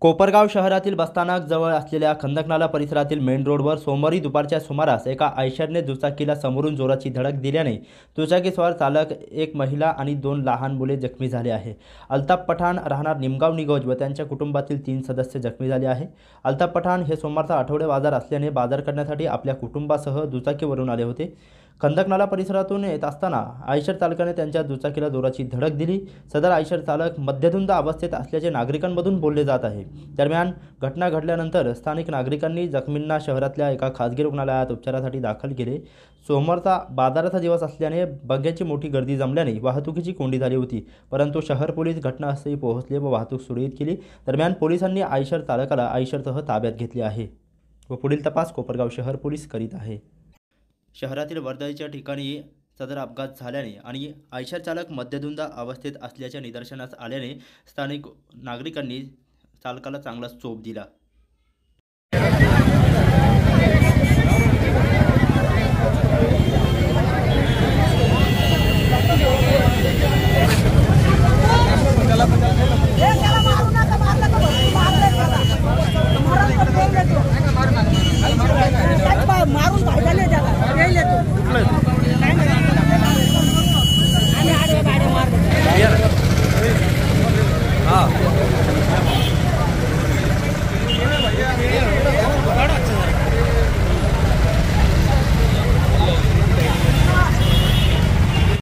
कोपरगाव शहरातील जवळ असलेल्या खंदकनाला परिसरातील मेन रोडवर सोमवारी दुपारच्या सुमारास एका आयशरने दुचाकीला समोरून जोराची धडक दिल्याने दुचाकीस्वार चालक एक महिला आणि दोन लहान मुले जखमी झाले आहे अल्ताफ पठाण राहणार निमगाव निगोज व त्यांच्या कुटुंबातील तीन सदस्य जखमी झाले आहे अल्ताफ पठाण हे सोमवारचा आठवडे बाजार असल्याने बाजार करण्यासाठी आपल्या कुटुंबासह दुचाकीवरून आले होते खंदकनाला परिसरातून येत असताना आयशर चालकाने त्यांच्या दुचाकीला जोराची धडक दिली सदर आयशर चालक मध्यधुंद अवस्थेत असल्याचे नागरिकांमधून बोलले जात आहे दरम्यान घटना घडल्यानंतर स्थानिक नागरिकांनी जखमींना शहरातल्या एका खासगी रुग्णालयात उपचारासाठी दाखल केले सोमवारचा बाजाराचा दिवस असल्याने बग्याची मोठी गर्दी जमल्याने वाहतुकीची कोंडी झाली होती परंतु शहर पोलीस घटनास्थळी पोहोचले व वाहतूक सुरळीत केली दरम्यान पोलिसांनी आयशर चालकाला आयशरसह ताब्यात घेतले आहे व पुढील तपास कोपरगाव शहर पोलीस करीत आहे शहरातील वर्दळीच्या ठिकाणी सदर अपघात झाल्याने आणि आयशर चालक मध्यधुंदा अवस्थेत असल्याच्या निदर्शनास आल्याने स्थानिक नागरिकांनी चालकाला चांगला चोप दिला